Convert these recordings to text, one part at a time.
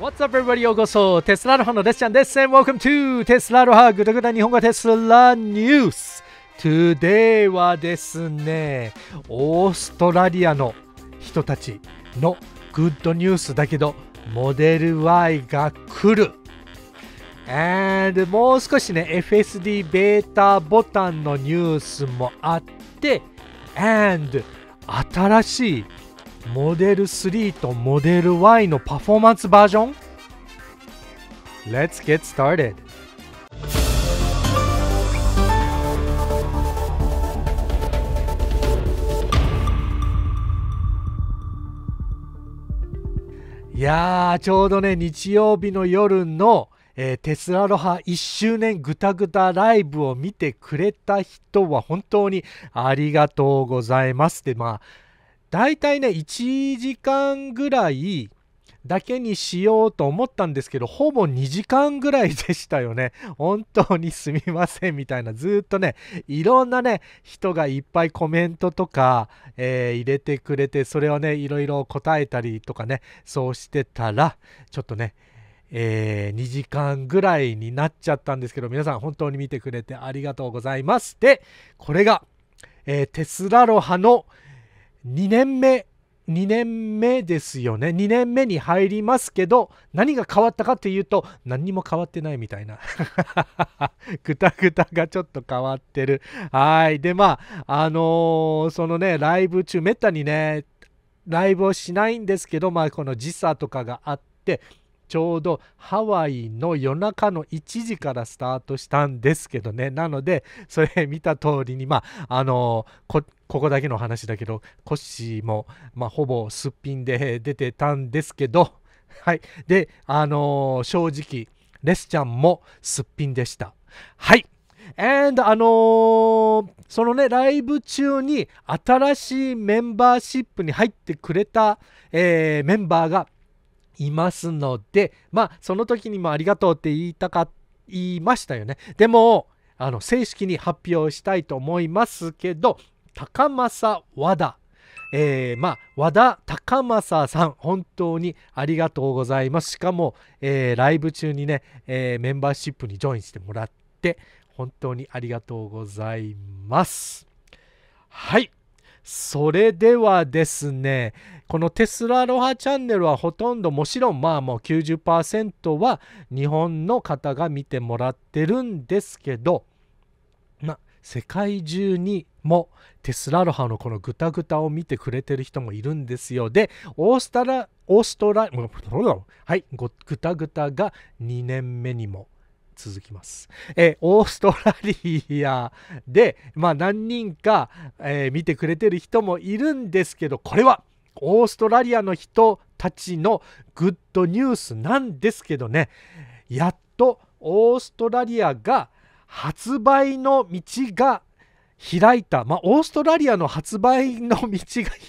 What's up, everybody? ようこそテスラロハのデスちゃんです and welcome to テスラロハグダグダ日本語テスラニュース Today はですねオーストラリアの人たちのグッドニュースだけどモデル Y が来る And もう少しね FSD ベータボタンのニュースもあって And 新しいモデル3とモデル Y のパフォーマンスバージョン Let's get started! いやーちょうどね日曜日の夜の、えー、テスラロハ1周年ぐたぐたライブを見てくれた人は本当にありがとうございますってまあ大体ね1時間ぐらいだけにしようと思ったんですけどほぼ2時間ぐらいでしたよね本当にすみませんみたいなずっとねいろんなね人がいっぱいコメントとか、えー、入れてくれてそれをねいろいろ答えたりとかねそうしてたらちょっとねえー、2時間ぐらいになっちゃったんですけど皆さん本当に見てくれてありがとうございますでこれが、えー、テスラロハの「2年目2年目ですよね2年目に入りますけど何が変わったかっていうと何にも変わってないみたいな ぐたぐたがちょっと変わってるはいでまああのー、そのねライブ中めったにねライブをしないんですけどまあこの時差とかがあってちょうどハワイの夜中の1時からスタートしたんですけどねなのでそれ見た通りにまああのここだけの話だけどコッシーも、まあ、ほぼすっぴんで出てたんですけど はいであの正直レスちゃんもすっぴんでしたはい And あのー、そのね、ライブ中に新しいメンバーシップに入ってくれた、えー、メンバーがいますので、まあ、その時にもありがとうって言いたか、言いましたよね。でも、あの、正式に発表したいと思いますけど、高政和田。えー、まあ、和田高政さん、本当にありがとうございます。しかも、えー、ライブ中にね、えー、メンバーシップにジョインしてもらって、本当にありがとうございます。はい。それではですね、このテスラロハチャンネルはほとんどもちろんまあもう90%は日本の方が見てもらってるんですけどまあ世界中にもテスラロハのこのグタグタを見てくれてる人もいるんですよでオーストラオーストラはいグタグタが2年目にも続きます、えオーストラリアで、まあ、何人か、えー、見てくれてる人もいるんですけどこれはオーストラリアの人たちのグッドニュースなんですけどねやっとオーストラリアが発売の道が開いた、まあ、オーストラリアの発売の道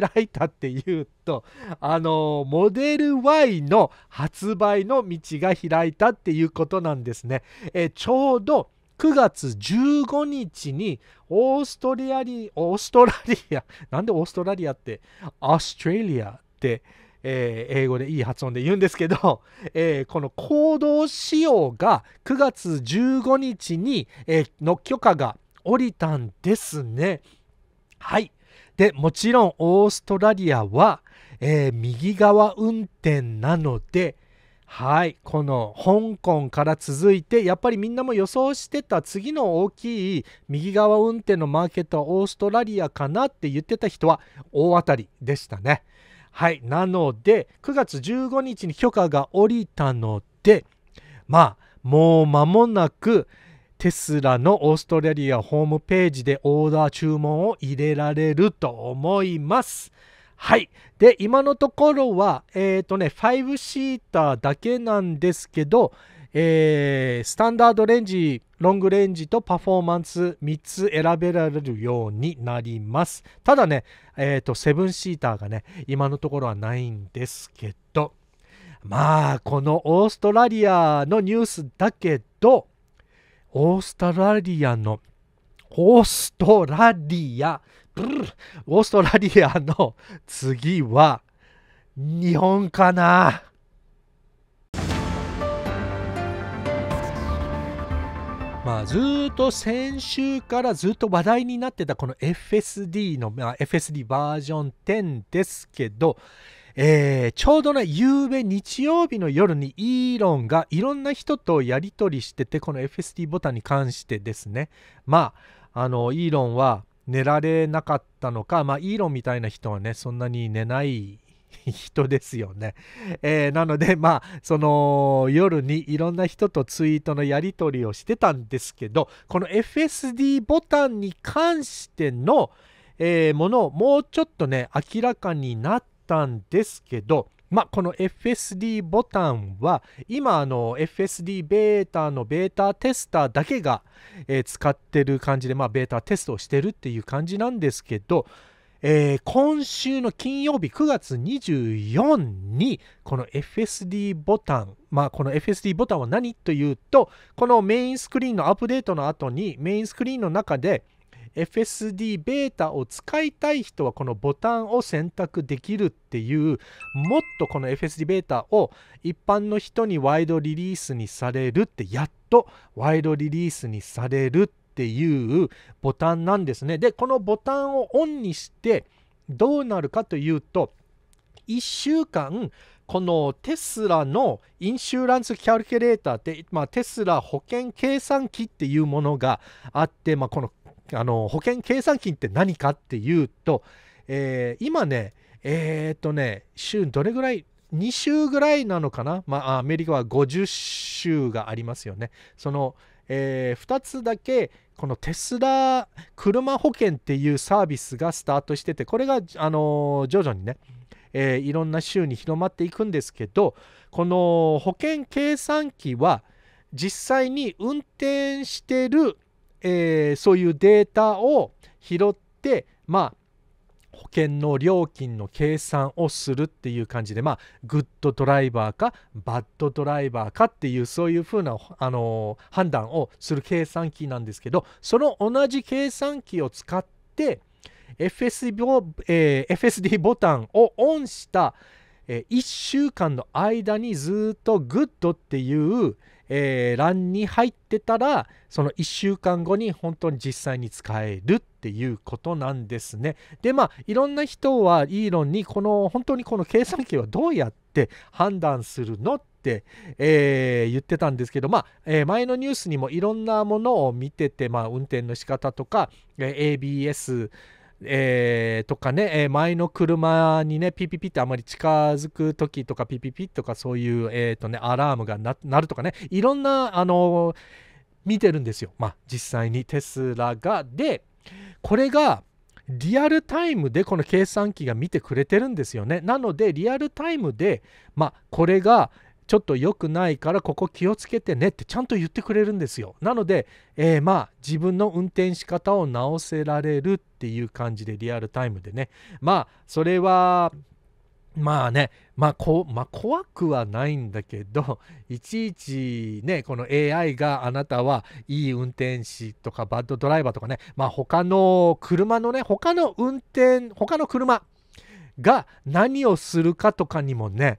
が開いたっていうとあのモデル Y の発売の道が開いたっていうことなんですね。えちょうど9月15日にオーストリアリ、オーストラリア、なんでオーストラリアって、オーストラリアって、えー、英語でいい発音で言うんですけど、えー、この行動仕様が9月15日に、えー、の許可が下りたんですね。はい。で、もちろんオーストラリアは、え右側運転なので、はいこの香港から続いてやっぱりみんなも予想してた次の大きい右側運転のマーケットはオーストラリアかなって言ってた人は大当たりでしたねはいなので9月15日に許可が下りたのでまあもう間もなくテスラのオーストラリアホームページでオーダー注文を入れられると思います。はい。で、今のところは、えっ、ー、とね、5シーターだけなんですけど、えー、スタンダードレンジ、ロングレンジとパフォーマンス3つ選べられるようになります。ただね、えっ、ー、と、7シーターがね、今のところはないんですけど、まあ、このオーストラリアのニュースだけど、オーストラリアの、オーストラリアオーストラリアの次は日本かなまあ、ずっと先週からずっと話題になってたこの FSD の、まあ、FSD バージョン10ですけど、えー、ちょうどね、夕べ日曜日の夜にイーロンがいろんな人とやり取りしてて、この FSD ボタンに関してですね、まあ、あの、イーロンは、寝られなかったのか、まあ、イーロンみたいな人はね、そんなに寝ない人ですよね。えー、なので、まあ、その夜にいろんな人とツイートのやり取りをしてたんですけど、この FSD ボタンに関しての、えー、ものをもうちょっとね、明らかになったんですけど、まあ、この FSD ボタンは今あの FSD ベータのベータテスターだけが、えー、使ってる感じで、まあ、ベータテストをしてるっていう感じなんですけど、えー、今週の金曜日9月24にこの FSD ボタンまあこの FSD ボタンは何というとこのメインスクリーンのアップデートの後にメインスクリーンの中で FSD ベータを使いたい人はこのボタンを選択できるっていうもっとこの FSD ベータを一般の人にワイドリリースにされるってやっとワイドリリースにされるっていうボタンなんですねでこのボタンをオンにしてどうなるかというと1週間このテスラのインシュランスキャルキュレーターって、まあ、テスラ保険計算機っていうものがあって、まあ、このあの保険計算金って何かっていうと、えー、今ね、えっ、とね、週どれぐらい、2週ぐらいなのかな、まあ、アメリカは50週がありますよね。その、えー、2つだけ、このテスラ車保険っていうサービスがスタートしてて、これが、あの徐々にね、えー、いろんな州に広まっていくんですけど、この保険計算機は、実際に運転してるえー、そういうデータを拾ってまあ保険の料金の計算をするっていう感じでまあグッドドライバーかバッドドライバーかっていうそういうふうな、あのー、判断をする計算機なんですけどその同じ計算機を使って FSD,、えー、FSD ボタンをオンした、えー、1週間の間にずっとグッドっていう、えー、欄に入ってたらその1週間後に本当に実際に使えるっていうことなんですね。でまあいろんな人はイーロンにこの本当にこの計算機はどうやって判断するのっえー、言ってたんですけど、まあえー、前のニュースにもいろんなものを見てて、まあ、運転の仕方とか、えー、ABS、えー、とかね、えー、前の車にね、ピピピってあまり近づく時とか、ピピピとかそういう、えーとね、アラームが鳴るとかね、いろんな、あの見てるんですよ。まあ、実際にテスラが。で、これが、リアルタイムでこの計算機が見てくれてるんですよね。なので、リアルタイムで、まあ、これが、ちょっと良くないからここ気をつけてねってちゃんと言ってくれるんですよ。なので、えー、まあ自分の運転し方を直せられるっていう感じでリアルタイムでね。まあそれはまあね、まあこ、まあ、怖くはないんだけど、いちいちね、この AI があなたはいい運転士とかバッドドライバーとかね、まあ他の車のね、他の運転、他の車が何をするかとかにもね、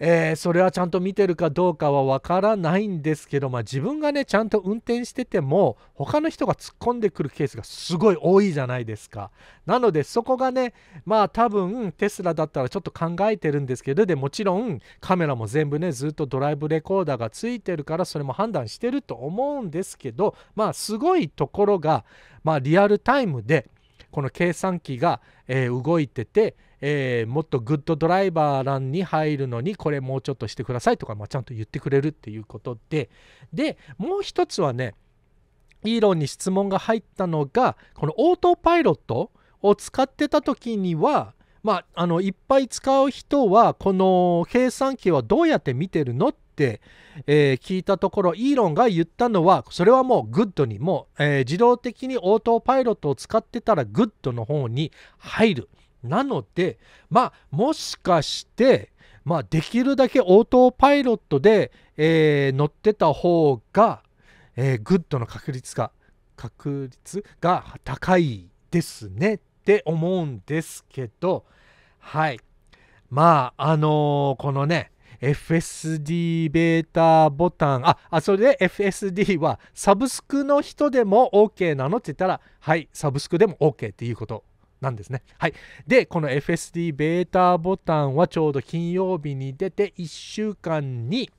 えー、それはちゃんと見てるかどうかは分からないんですけど、まあ、自分がねちゃんと運転してても他の人が突っ込んでくるケースがすごい多いじゃないですかなのでそこがねまあ多分テスラだったらちょっと考えてるんですけどでもちろんカメラも全部ねずっとドライブレコーダーがついてるからそれも判断してると思うんですけどまあすごいところが、まあ、リアルタイムでこの計算機が、えー、動いててえー、もっとグッドドライバー欄に入るのにこれもうちょっとしてくださいとか、まあ、ちゃんと言ってくれるっていうことででもう一つはねイーロンに質問が入ったのがこのオートパイロットを使ってた時にはまあ、あのいっぱい使う人はこの計算機はどうやって見てるのって、えー、聞いたところイーロンが言ったのはそれはもうグッドにもう、えー、自動的にオートパイロットを使ってたらグッドの方に入る。なのでまあもしかしてまあできるだけオートパイロットで、えー、乗ってた方が、えー、グッドの確率が確率が高いですねって思うんですけどはいまああのー、このね FSD ベータボタンああそれで FSD はサブスクの人でも OK なのって言ったらはいサブスクでも OK っていうことなんですね。はい。で、この FSD ベータボタンはちょうど金曜日に出て1週間に、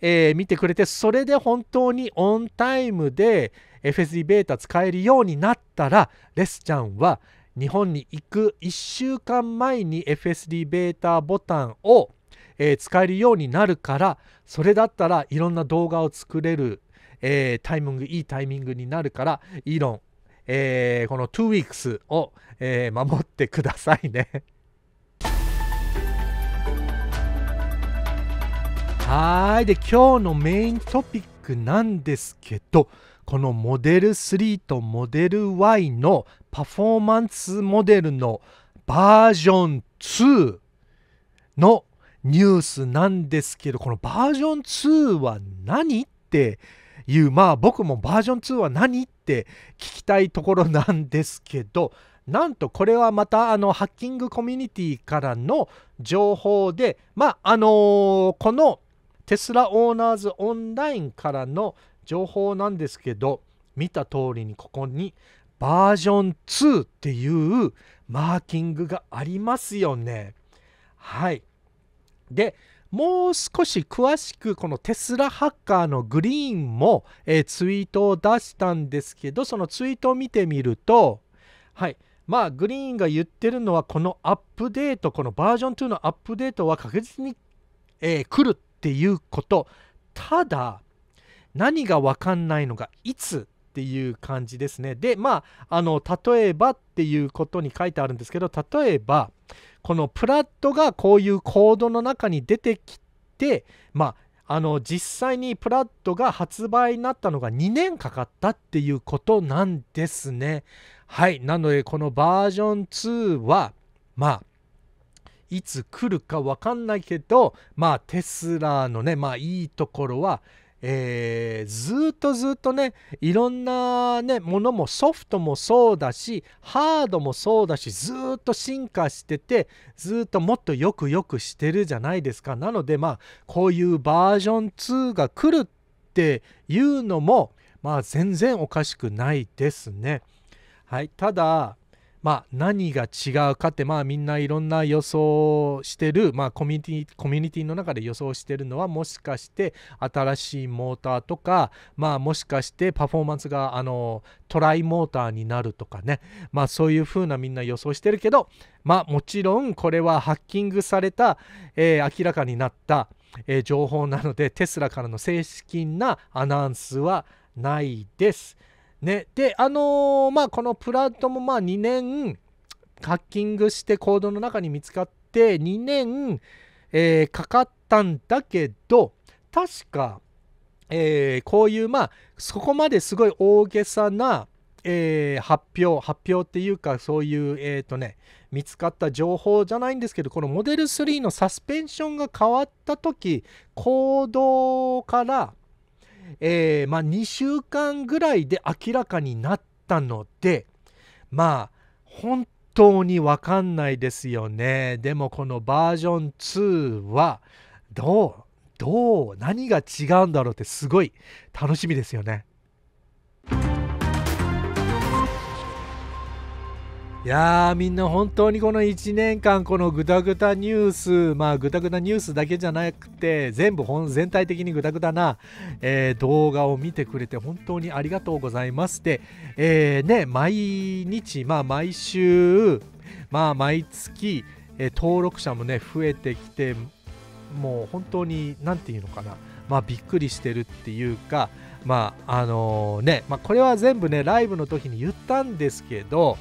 えー、見てくれて、それで本当にオンタイムで FSD ベータ使えるようになったら、レスちゃんは日本に行く1週間前に FSD ベータボタンを、えー、使えるようになるから、それだったらいろんな動画を作れる、えー、タイミング、いいタイミングになるから、イーロン、えー、この 2weeks を、えー、守ってくださいね はい。で、今日のメイントピックなんですけど、このモデル3とモデル Y のパフォーマンスモデルのバージョン2のニュースなんですけど、このバージョン2は何っていう、まあ僕もバージョン2は何っって聞きたいところなんですけどなんとこれはまたあのハッキングコミュニティからの情報でまああのこのテスラオーナーズオンラインからの情報なんですけど見た通りにここにバージョン2っていうマーキングがありますよね。はい。でもう少し詳しくこのテスラハッカーのグリーンも、えー、ツイートを出したんですけどそのツイートを見てみるとはいまあグリーンが言ってるのはこのアップデートこのバージョン2のアップデートは確実に、えー、来るっていうことただ何が分かんないのがいつっていう感じですねでまああの例えばっていうことに書いてあるんですけど例えばこのプラットがこういうコードの中に出てきてまああの実際にプラットが発売になったのが2年かかったっていうことなんですね。はいなのでこのバージョン2はまあいつ来るか分かんないけどまあテスラのねまあいいところはえー、ずっとずっとねいろんな、ね、ものもソフトもそうだしハードもそうだしずっと進化しててずっともっとよくよくしてるじゃないですかなのでまあこういうバージョン2が来るっていうのもまあ全然おかしくないですね。はい、ただまあ、何が違うかって、まあ、みんないろんな予想してる、まあ、コミュニティコミュニティの中で予想してるのはもしかして新しいモーターとか、まあ、もしかしてパフォーマンスがあのトライモーターになるとかね、まあ、そういう風なみんな予想してるけど、まあ、もちろんこれはハッキングされた、えー、明らかになった、えー、情報なのでテスラからの正式なアナウンスはないです。ね、で、あのー、まあ、このプラットもまあ2年ハッキングしてコードの中に見つかって2年、えー、かかったんだけど確か、えー、こういうまあそこまですごい大げさな、えー、発表発表っていうかそういうえー、とね見つかった情報じゃないんですけどこのモデル3のサスペンションが変わった時コードからえー、まあ、2週間ぐらいで明らかになったのでまあ本当に分かんないですよねでもこのバージョン2はどうどう何が違うんだろうってすごい楽しみですよね。やーみんな本当にこの1年間このグダグダニュースまあグダグダニュースだけじゃなくて全部本全体的にグダグダな、えー、動画を見てくれて本当にありがとうございますで、えー、ね毎日まあ毎週まあ毎月、えー、登録者もね増えてきてもう本当に何て言うのかなまあびっくりしてるっていうかまああのー、ね、まあ、これは全部ねライブの時に言ったんですけど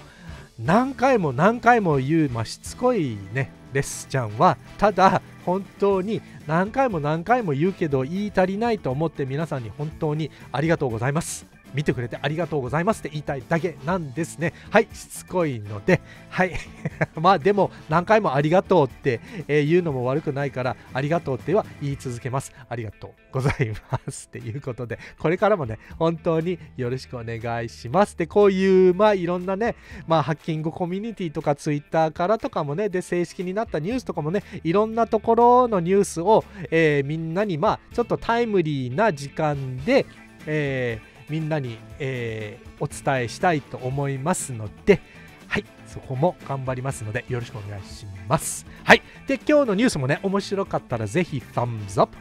何回も何回も言う、まあ、しつこいねレスちゃんはただ本当に何回も何回も言うけど言い足りないと思って皆さんに本当にありがとうございます見てくれてありがとうございますって言いたいだけなんですね。はい、しつこいので、はい。まあでも何回もありがとうって、え言うのも悪くないから、ありがとうっては言い続けます。ありがとうございます。っていうことで、これからもね、本当によろしくお願いします。で、こういう、まあいろんなね、まあハッキングコミュニティとか Twitter からとかもね、で、正式になったニュースとかもね、いろんなところのニュースを、えー、みんなにまあちょっとタイムリーな時間で、えー、みんなに、えー、お伝えしたいと思いますので、はい、そこも頑張りますので、よろしくお願いします。はい、で、今日のニュースもね、面白かったら、ぜひ、thumbs up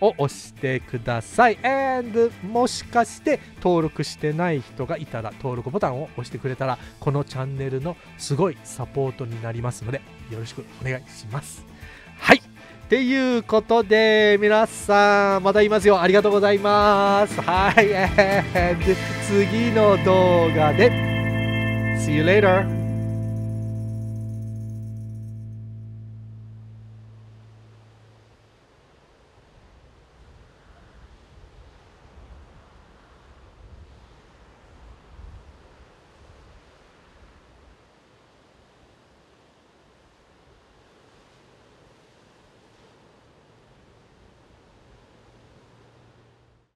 を押してください。And もしかして登録してない人がいたら登録ボタンを押してくれたらこのチャンネルのすごいサポートになりますのでよろしくお願いします。はい。っていうことで、皆さん、またいますよ。ありがとうございます。はい。次の動画で。See you later.